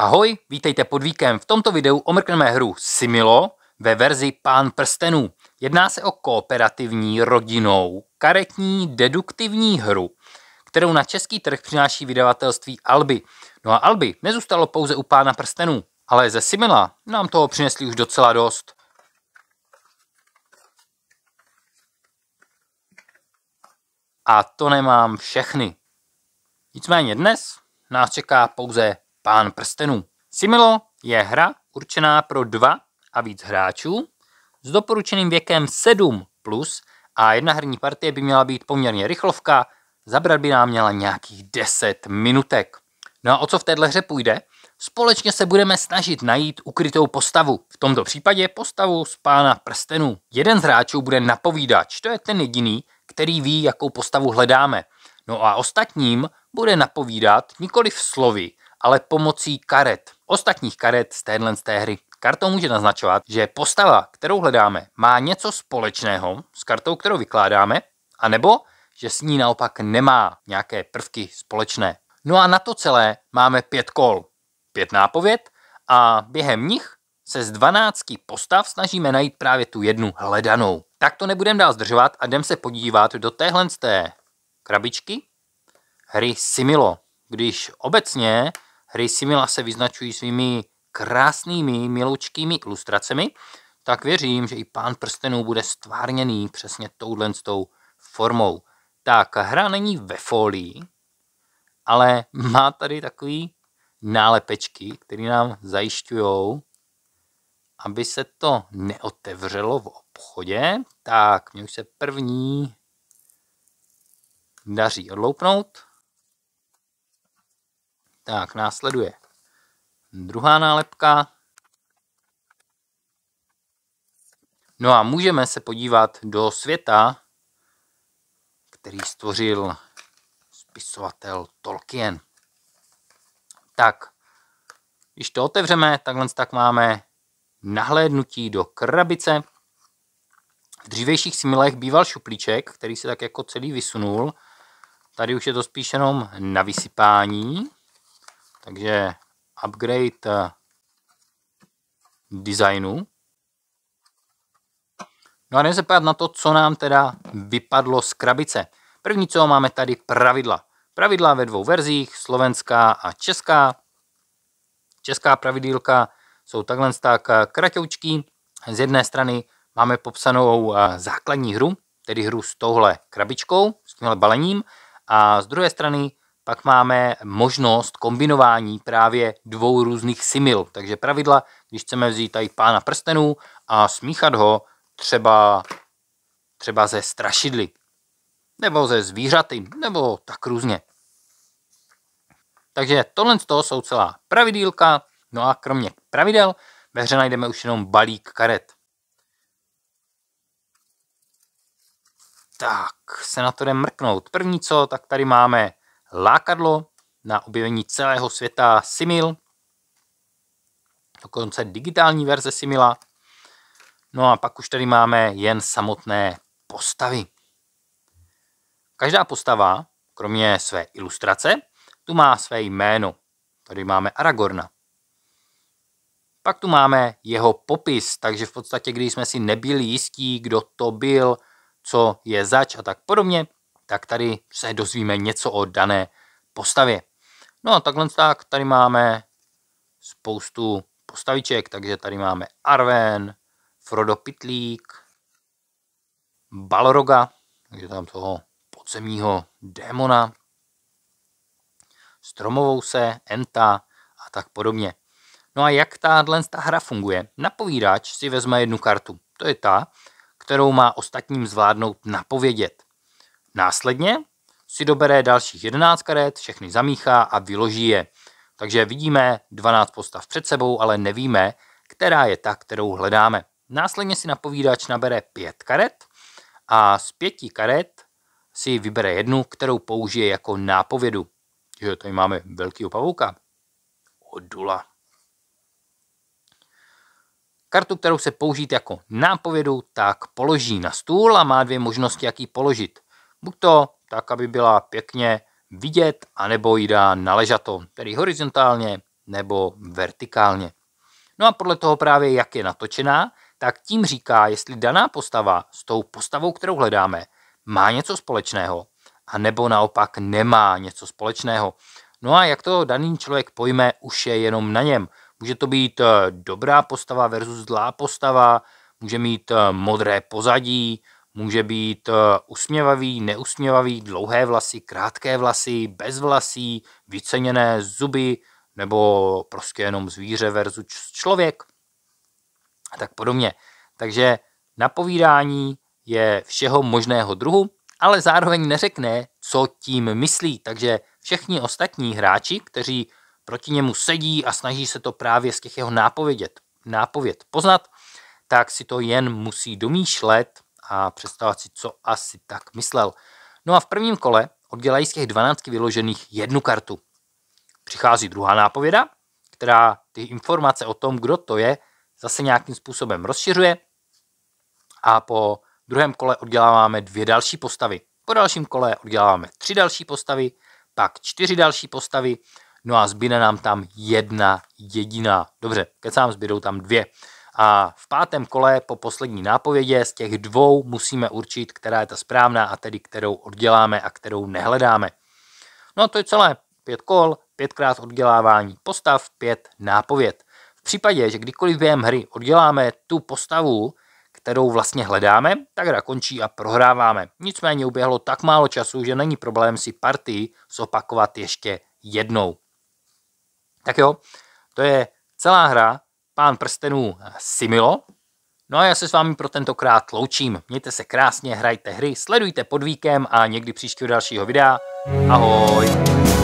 Ahoj, vítejte pod víkem. V tomto videu omrkneme hru Similo ve verzi Pán prstenů. Jedná se o kooperativní rodinou karetní deduktivní hru, kterou na český trh přináší vydavatelství Alby. No a Alby nezůstalo pouze u Pána prstenů, ale ze Simila nám toho přinesli už docela dost. A to nemám všechny. Nicméně dnes nás čeká pouze Pán prstenů. Similo je hra určená pro dva a víc hráčů s doporučeným věkem 7 plus a jedna herní partie by měla být poměrně rychlovka, zabrat by nám měla nějakých 10 minutek. No a o co v téhle hře půjde? Společně se budeme snažit najít ukrytou postavu. V tomto případě postavu z pána prstenů. Jeden z hráčů bude napovídač, to je ten jediný, který ví, jakou postavu hledáme. No a ostatním bude napovídat nikoli v slovy, ale pomocí karet, ostatních karet z téhle z té hry. Kartou může naznačovat, že postava, kterou hledáme, má něco společného s kartou, kterou vykládáme, anebo že s ní naopak nemá nějaké prvky společné. No a na to celé máme pět kol, pět nápověd a během nich se z 12 postav snažíme najít právě tu jednu hledanou. Tak to nebudem dál zdržovat a jdem se podívat do téhle z té krabičky hry Similo. Když obecně Hry Simila se vyznačují svými krásnými, miloučkými ilustracemi, tak věřím, že i pán prstenů bude stvárněný přesně touhle tou formou. Tak, hra není ve folii, ale má tady takový nálepečky, které nám zajišťují, aby se to neotevřelo v obchodě. Tak, mě už se první daří odloupnout. Tak, následuje druhá nálepka. No a můžeme se podívat do světa, který stvořil spisovatel Tolkien. Tak, když to otevřeme, takhle tak máme nahlédnutí do krabice. V dřívejších similech býval šuplíček, který se tak jako celý vysunul. Tady už je to spíš jenom na vysypání. Takže upgrade eh, designu. No a jdeme se na to, co nám teda vypadlo z krabice. První, co máme tady, pravidla. Pravidla ve dvou verzích, slovenská a česká. Česká pravidílka jsou takhle tak eh, kratoučký. Z jedné strany máme popsanou eh, základní hru, tedy hru s touhle krabičkou, s tímhle balením. A z druhé strany pak máme možnost kombinování právě dvou různých simil. Takže pravidla, když chceme vzít tady pána prstenů a smíchat ho třeba, třeba ze strašidly, nebo ze zvířaty, nebo tak různě. Takže tohle z toho jsou celá pravidílka, no a kromě pravidel ve hře najdeme už jenom balík karet. Tak, se na to jde mrknout. První co, tak tady máme lákadlo na objevení celého světa Simil, dokonce digitální verze Simila. No a pak už tady máme jen samotné postavy. Každá postava, kromě své ilustrace, tu má své jméno. Tady máme Aragorna. Pak tu máme jeho popis, takže v podstatě, když jsme si nebyli jistí, kdo to byl, co je zač a tak podobně, tak tady se dozvíme něco o dané postavě. No a takhle tak tady máme spoustu postaviček, takže tady máme Arven, Frodo Pitlík, Balroga, takže tam toho podzemního démona, stromovou se, enta a tak podobně. No a jak tahle ta hra funguje? Napovídač si vezme jednu kartu. To je ta, kterou má ostatním zvládnout napovědět. Následně si dobere dalších 11 karet, všechny zamíchá a vyloží je. Takže vidíme 12 postav před sebou, ale nevíme, která je ta, kterou hledáme. Následně si napovídač nabere 5 karet a z pěti karet si vybere jednu, kterou použije jako nápovědu. Jo, tady máme velký pavouka. Odula. Kartu, kterou se použít jako nápovědu, tak položí na stůl a má dvě možnosti, jak ji položit. Buď to tak, aby byla pěkně vidět, anebo ji dá naležato, tedy horizontálně nebo vertikálně. No a podle toho právě, jak je natočená, tak tím říká, jestli daná postava s tou postavou, kterou hledáme, má něco společného, a nebo naopak nemá něco společného. No a jak to daný člověk pojme, už je jenom na něm. Může to být eh, dobrá postava versus zlá postava, může mít eh, modré pozadí, Může být eh, usměvavý, neusměvavý, dlouhé vlasy, krátké vlasy, vlasy, vyceněné zuby nebo prostě jenom zvíře versus člověk a tak podobně. Takže napovídání je všeho možného druhu, ale zároveň neřekne, co tím myslí. Takže všichni ostatní hráči, kteří proti němu sedí a snaží se to právě z těch jeho nápovědět, nápověd poznat, tak si to jen musí domýšlet a představovat si, co asi tak myslel. No a v prvním kole oddělají z těch 12 vyložených jednu kartu. Přichází druhá nápověda, která ty informace o tom, kdo to je, zase nějakým způsobem rozšiřuje a po druhém kole odděláváme dvě další postavy. Po dalším kole odděláváme tři další postavy, pak čtyři další postavy, no a zbyne nám tam jedna jediná. Dobře, kecám, zbydou tam dvě a v pátém kole po poslední nápovědě z těch dvou musíme určit, která je ta správná a tedy kterou odděláme a kterou nehledáme. No a to je celé. Pět kol, pětkrát oddělávání postav, pět nápověd. V případě, že kdykoliv během hry odděláme tu postavu, kterou vlastně hledáme, tak hra končí a prohráváme. Nicméně uběhlo tak málo času, že není problém si party zopakovat ještě jednou. Tak jo, to je celá hra pán prstenů eh, Similo. No a já se s vámi pro tentokrát loučím. Mějte se krásně, hrajte hry, sledujte pod víkem a někdy příště u dalšího videa. Ahoj!